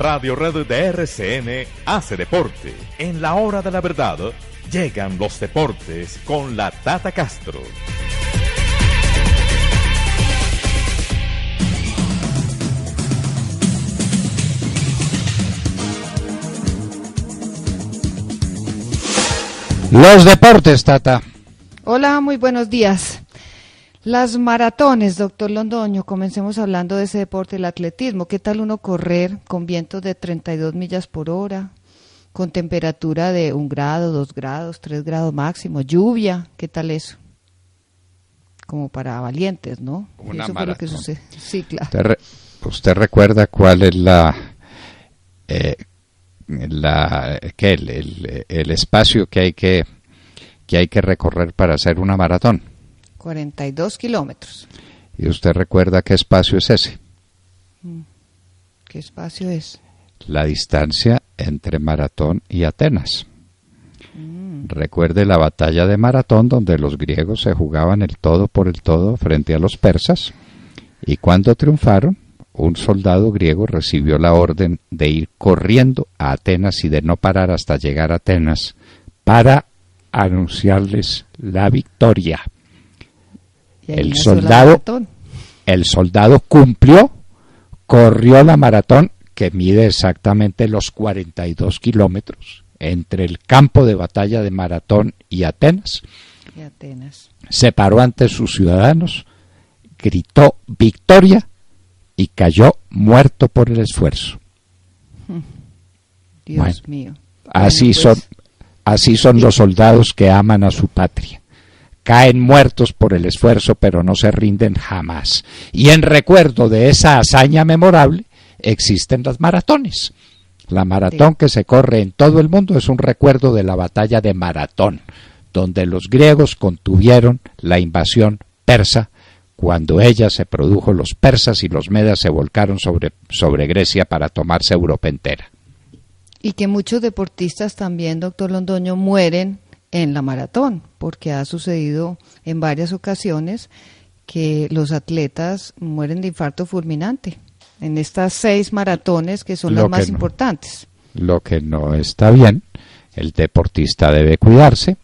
Radio Red de RCN hace deporte. En la hora de la verdad, llegan los deportes con la Tata Castro. Los deportes, Tata. Hola, muy buenos días. Las maratones, doctor Londoño, comencemos hablando de ese deporte, el atletismo. ¿Qué tal uno correr con vientos de 32 millas por hora, con temperatura de un grado, 2 grados, 3 grados máximo, lluvia? ¿Qué tal eso? Como para valientes, ¿no? eso sucede. Sí, claro. ¿Usted, recuerda cuál es la... Eh, la El, el, espacio que hay que, que hay que recorrer para hacer una maratón. 42 kilómetros. ¿Y usted recuerda qué espacio es ese? Mm. ¿Qué espacio es? La distancia entre Maratón y Atenas. Mm. Recuerde la batalla de Maratón donde los griegos se jugaban el todo por el todo frente a los persas y cuando triunfaron, un soldado griego recibió la orden de ir corriendo a Atenas y de no parar hasta llegar a Atenas para anunciarles la victoria el soldado, el soldado cumplió, corrió la maratón que mide exactamente los 42 kilómetros entre el campo de batalla de Maratón y Atenas. Y Atenas. Se paró ante sus ciudadanos, gritó victoria y cayó muerto por el esfuerzo. Dios mío. Así pues, son, así son los soldados que aman a su patria caen muertos por el esfuerzo, pero no se rinden jamás. Y en recuerdo de esa hazaña memorable existen las maratones. La maratón que se corre en todo el mundo es un recuerdo de la batalla de Maratón, donde los griegos contuvieron la invasión persa cuando ella se produjo los persas y los medas se volcaron sobre, sobre Grecia para tomarse Europa entera. Y que muchos deportistas también, doctor Londoño, mueren en la maratón, porque ha sucedido en varias ocasiones que los atletas mueren de infarto fulminante en estas seis maratones que son las más importantes. Lo que no está bien, el deportista debe cuidarse,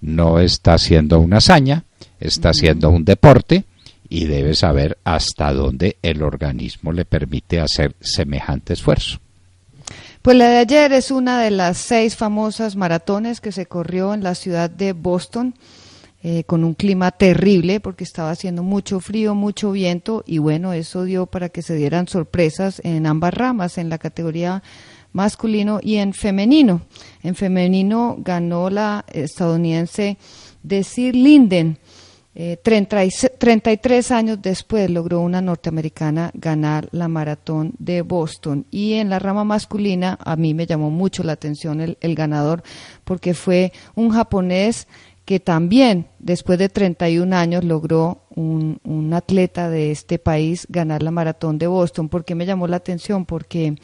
no está haciendo una hazaña, está haciendo un deporte y debe saber hasta dónde el organismo le permite hacer semejante esfuerzo. Pues la de ayer es una de las seis famosas maratones que se corrió en la ciudad de Boston. Eh, con un clima terrible porque estaba haciendo mucho frío, mucho viento y bueno, eso dio para que se dieran sorpresas en ambas ramas, en la categoría masculino y en femenino. En femenino ganó la estadounidense Desir Linden. Eh, 33 años después logró una norteamericana ganar la maratón de Boston. Y en la rama masculina, a mí me llamó mucho la atención el, ganador, porque fue un japonés que también después de 31 años logró un, un, atleta de este país ganar la maratón de Boston. ¿Por qué me llamó la atención? Porque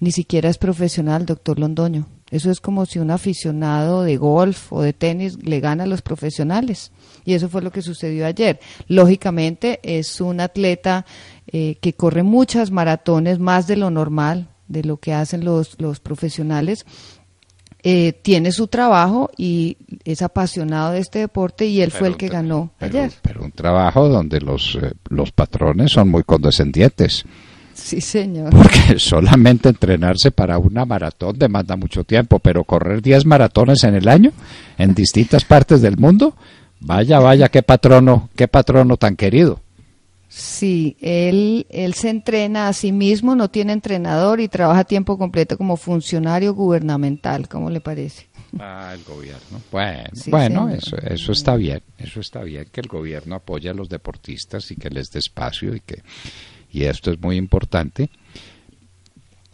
ni siquiera es profesional, doctor Londoño. Eso es como si un aficionado de golf o de tenis le gana a los profesionales. Y eso fue lo que sucedió ayer. Lógicamente es un atleta eh, que corre muchas maratones, más de lo normal, de lo que hacen los, los profesionales. Eh, tiene su trabajo y es apasionado de este deporte y él fue el que ganó pero, ayer. Pero un trabajo donde los, eh, los patrones son muy condescendientes. Sí, señor. Porque solamente entrenarse para una maratón demanda mucho tiempo, pero correr 10 maratones en el año en distintas partes del mundo, vaya, vaya, qué patrono, qué patrono tan querido. Sí, él, él se entrena a sí mismo, no tiene entrenador y trabaja tiempo completo como funcionario gubernamental, ¿cómo le parece? Ah, el gobierno. Bueno, eso, eso está bien, eso está bien que el gobierno apoye a los deportistas y que les dé espacio y que y esto es muy importante,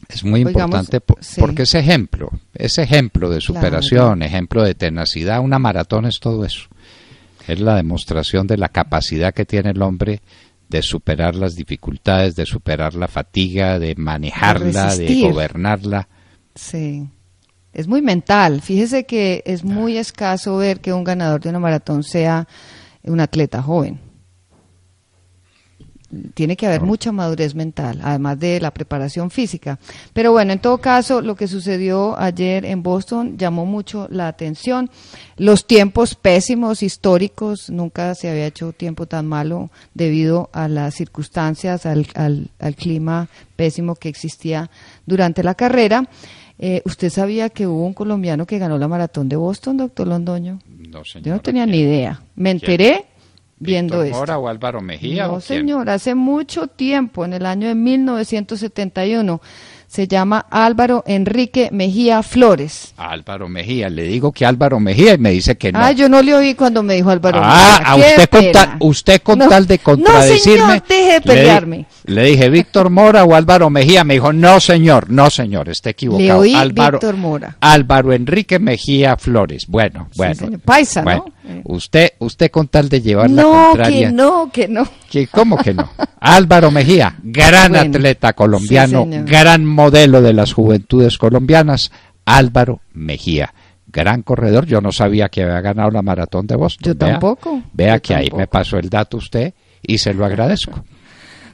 es muy pues importante porque ese ejemplo, ese ejemplo de superación, ejemplo de tenacidad, una maratón es todo eso. Es la demostración de la capacidad que tiene el hombre de superar las dificultades, de superar la fatiga, de manejarla, de gobernarla. Sí. Es muy mental. Fíjese que es muy escaso ver que un ganador de una maratón sea un atleta joven tiene que haber mucha madurez mental, además de la preparación física. Pero bueno, en todo caso, lo que sucedió ayer en Boston llamó mucho la atención. Los tiempos pésimos, históricos, nunca se había hecho tiempo tan malo debido a las circunstancias, al, clima pésimo que existía durante la carrera. Eh, ¿Usted sabía que hubo un colombiano que ganó la maratón de Boston, doctor Londoño? No, señor, Yo no tenía ni idea. Me enteré viendo esto. Mora o Álvaro Mejía? No, señor, hace mucho tiempo, en el año de 1971 se llama Álvaro Enrique Mejía Flores. Álvaro Mejía, le digo que Álvaro Mejía y me dice que no. Ah, yo no le oí cuando me dijo Álvaro ah, Mejía. Ah, usted con, tal, usted con tal de contradecirme. No, señor, deje de pelearme. Le, dije Víctor Mora o Álvaro Mejía, me dijo, no, señor, no, señor, está equivocado. Le oí Álvaro, Mora. Álvaro Enrique Mejía Flores. Bueno, bueno. Sí, Paisa, ¿no? Usted, usted con tal de llevar la contraria. que no, que no. Que, ¿Cómo que no? Álvaro Mejía, gran atleta colombiano, gran modelo de las juventudes colombianas, Álvaro Mejía. Gran corredor, yo no sabía que había ganado la maratón de Boston. Yo tampoco. Vea que ahí me pasó el dato usted y se lo agradezco.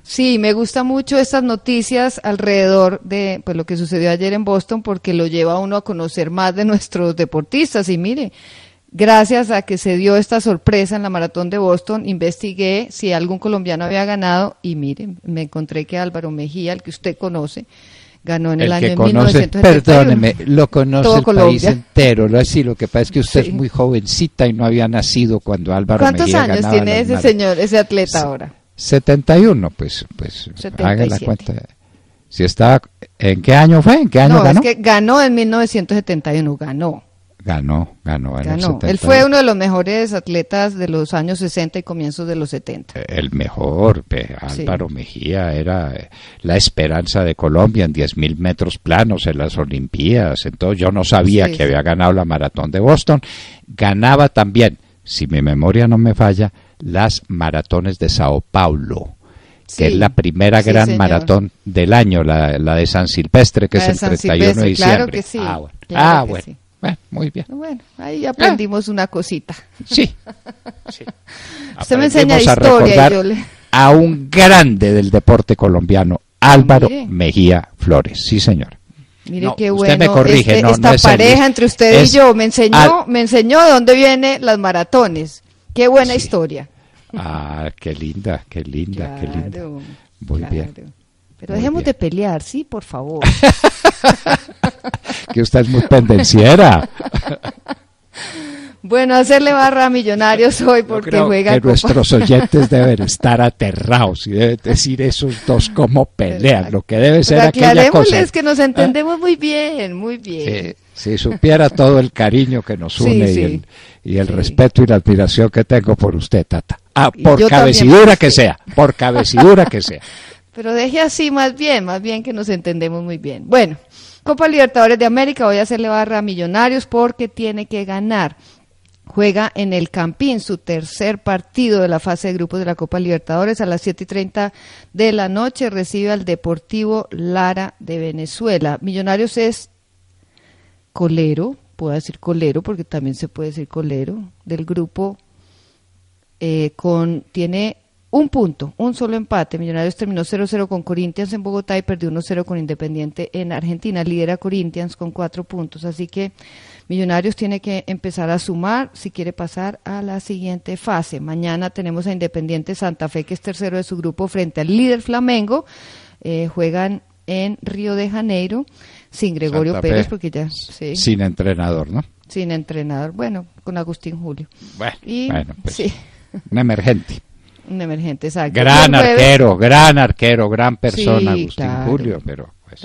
Sí, me gusta mucho estas noticias alrededor de pues, lo que sucedió ayer en Boston porque lo lleva a uno a conocer más de nuestros deportistas. Y mire, Gracias a que se dio esta sorpresa en la maratón de Boston, investigué si algún colombiano había ganado y miren, me encontré que Álvaro Mejía, el que usted conoce, ganó en el, año 1971. Perdóneme, lo conoce el país entero. Lo, así, lo que pasa es que usted es muy jovencita y no había nacido cuando Álvaro ¿Cuántos años tiene ese señor, ese atleta ahora? 71, pues, pues 77. la cuenta. Si está, ¿En qué año fue? ¿En qué año no, ganó? Es que ganó en 1971, ganó. Ganó, ganó, Él fue uno de los mejores atletas de los años 60 y comienzos de los 70. Eh, el mejor, Álvaro Mejía era eh, la esperanza de Colombia en 10.000 metros planos en las Olimpiadas. Entonces yo no sabía que había ganado la maratón de Boston. Ganaba también, si mi memoria no me falla, las maratones de Sao Paulo que es la primera gran maratón del año, la, de San Silvestre, que es el 31 de, diciembre. Ah, bueno. Ah, bueno, muy bien. Bueno, ahí ah. aprendimos una cosita. Sí. Usted me enseña historia. A, a un grande del deporte colombiano, Álvaro Mejía Flores. Sí, señor. Mire qué bueno. Usted me corrige, esta pareja entre usted y yo me enseñó, me enseñó dónde vienen las maratones. Qué buena historia. Ah, qué linda, qué linda, qué linda. Muy bien. Pero dejemos de pelear, sí, por favor. que usted es muy pendenciera. Bueno, hacerle barra a Millonarios hoy porque creo juega. Que nuestros oyentes deben estar aterrados y deben decir esos dos cómo pelean, lo que debe pues ser Pero aquella cosa. es que nos ¿Ah? entendemos muy bien, muy bien. si supiera todo el cariño que nos une y el, respeto y la admiración que tengo por usted, Tata. Ah, por cabecidura que sea, por cabecidura que sea. Pero deje así más bien, más bien que nos entendemos muy bien. Bueno. Copa Libertadores de América, voy a hacerle barra a Millonarios porque tiene que ganar. Juega en el Campín su tercer partido de la fase de grupos de la Copa Libertadores a las 7 y 30 de la noche. Recibe al Deportivo Lara de Venezuela. Millonarios es colero, puedo decir colero porque también se puede decir colero, del grupo eh, con, tiene un punto, un solo empate. Millonarios terminó 0-0 con Corinthians en Bogotá y perdió 1-0 con Independiente en Argentina. Lidera Corinthians con cuatro puntos. Así que Millonarios tiene que empezar a sumar si quiere pasar a la siguiente fase. Mañana tenemos a Independiente Santa Fe, que es tercero de su grupo, frente al líder Flamengo. Eh, juegan en Río de Janeiro sin Gregorio Pérez, porque ya. Sin entrenador, ¿no? Sin entrenador. Bueno, con Agustín Julio. Bueno, y, pues, sí. un emergente. Un emergente, exacto. Gran arquero, gran arquero, gran persona, Agustín Julio, pero pues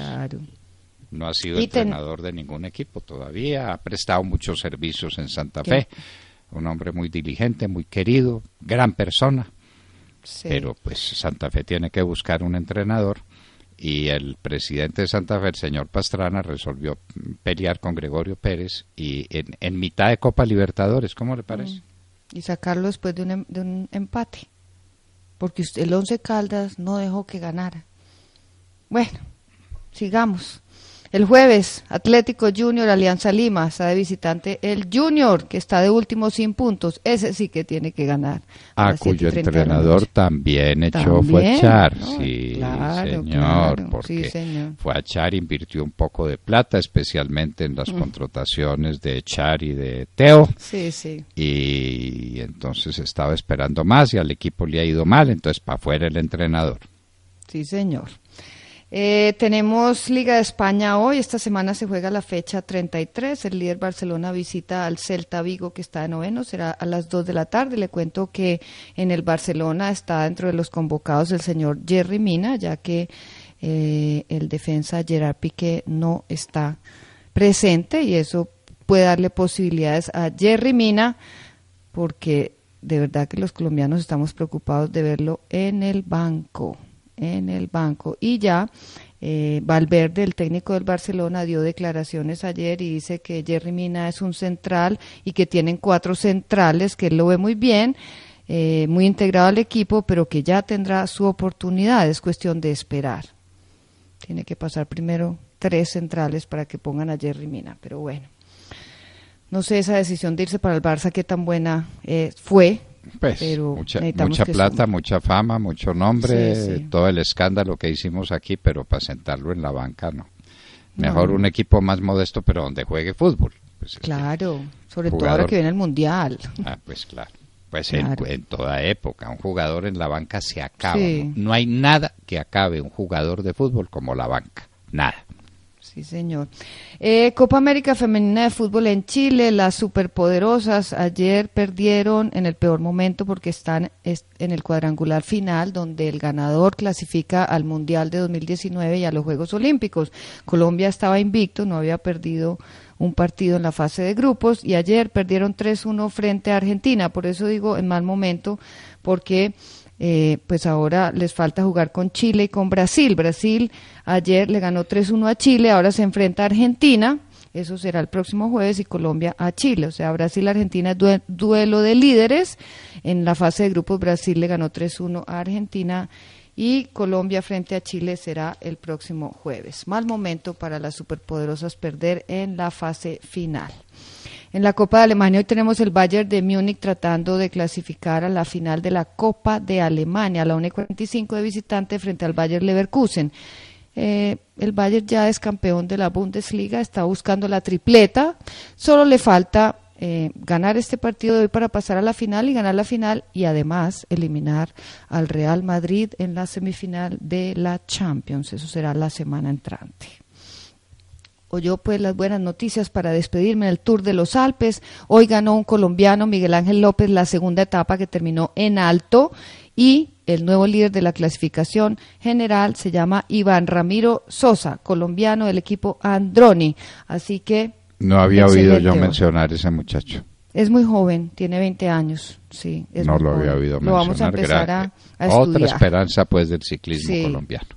no ha sido entrenador de ningún equipo todavía, ha prestado muchos servicios en Santa Fe, un hombre muy diligente, muy querido, gran persona, pero pues Santa Fe tiene que buscar un entrenador y el presidente de Santa Fe, el señor Pastrana, resolvió pelear con Gregorio Pérez y en, mitad de Copa Libertadores, ¿cómo le parece? Mm. Y sacarlo después de un, em, de un empate porque el Once Caldas no dejó que ganara. Bueno, sigamos. El jueves, Atlético Junior Alianza Lima, está de visitante el Junior, que está de último sin puntos. Ese sí que tiene que ganar. A, ah, cuyo entrenador también echó fue a Char. sí, señor, porque fue a Char, invirtió un poco de plata, especialmente en las mm. contrataciones de Char y de Teo. Sí, sí. Y entonces estaba esperando más y al equipo le ha ido mal, entonces para fuera el entrenador. Sí, señor. Eh, tenemos Liga de España hoy. Esta semana se juega la fecha 33. El líder Barcelona visita al Celta Vigo, que está de noveno. Será a las 2 de la tarde. Le cuento que en el Barcelona está dentro de los convocados el señor Jerry Mina, ya que eh, el defensa Gerard Piqué no está presente y eso puede darle posibilidades a Jerry Mina, porque de verdad que los colombianos estamos preocupados de verlo en el banco en el banco. Y ya eh, Valverde, el técnico del Barcelona, dio declaraciones ayer y dice que Jerry Mina es un central y que tienen cuatro centrales, que él lo ve muy bien. Eh, muy integrado al equipo, pero que ya tendrá su oportunidad. Es cuestión de esperar. Tiene que pasar primero tres centrales para que pongan a Jerry Mina, pero bueno. No sé esa decisión de irse para el Barça, qué tan buena eh, fue, pues, mucha, plata, mucha fama, mucho nombre, todo el escándalo que hicimos aquí, pero para sentarlo en la banca no. Mejor un equipo más modesto, pero donde juegue fútbol. Pues, eh, claro, sobre todo ahora que viene el Mundial. Ah, pues claro. Pues En, toda época, un jugador en la banca se acaba. no hay nada que acabe un jugador de fútbol como la banca. Nada. Sí, señor. Eh, Copa América Femenina de Fútbol en Chile, las superpoderosas ayer perdieron en el peor momento porque están en el cuadrangular final donde el ganador clasifica al Mundial de 2019 y a los Juegos Olímpicos. Colombia estaba invicto, no había perdido un partido en la fase de grupos y ayer perdieron 3-1 frente a Argentina. Por eso digo en mal momento porque eh, pues ahora les falta jugar con Chile y con Brasil. Brasil ayer le ganó 3-1 a Chile, ahora se enfrenta a Argentina. Eso será el próximo jueves y Colombia a Chile. O sea, Brasil-Argentina duelo de líderes. En la fase de grupos, Brasil le ganó 3-1 a Argentina y Colombia frente a Chile será el próximo jueves. Mal momento para las superpoderosas perder en la fase final. En la Copa de Alemania hoy tenemos el Bayern de Múnich tratando de clasificar a la final de la Copa de Alemania, a la 1.45 de visitante frente al Bayern Leverkusen. Eh, el Bayern ya es campeón de la Bundesliga, está buscando la tripleta, solo le falta eh, ganar este partido de hoy para pasar a la final y ganar la final y además eliminar al Real Madrid en la semifinal de la Champions. Eso será la semana entrante yo pues las buenas noticias para despedirme del Tour de los Alpes. Hoy ganó un colombiano, Miguel Ángel López, la segunda etapa que terminó en alto y el nuevo líder de la clasificación general se llama Iván Ramiro Sosa, colombiano del equipo Androni. Así que... No había oído yo mencionar ese muchacho. Es muy joven, tiene 20 años, sí. no lo había oído mencionar. vamos a Otra esperanza, pues, del ciclismo colombiano.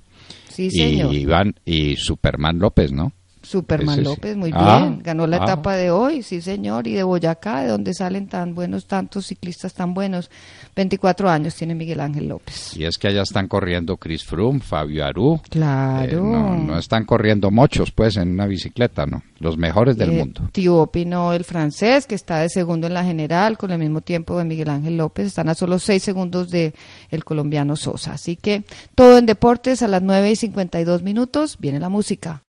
Sí, señor. Y Iván y Superman López, ¿no? Superman López, muy ah, bien, ganó la ah. etapa de hoy, sí señor, y de Boyacá, de donde salen tan buenos, tantos ciclistas tan buenos. 24 años tiene Miguel Ángel López. Y es que allá están corriendo Chris Froome, Fabio Aru. Eh, claro. no, están corriendo muchos, pues, en una bicicleta, ¿no? Los mejores del eh, mundo. Tío opinó el francés, que está de segundo en la general, con el mismo tiempo de Miguel Ángel López, están a solo 6 segundos de el colombiano Sosa. Así que todo en deportes a las 9 y 52 minutos, viene la música.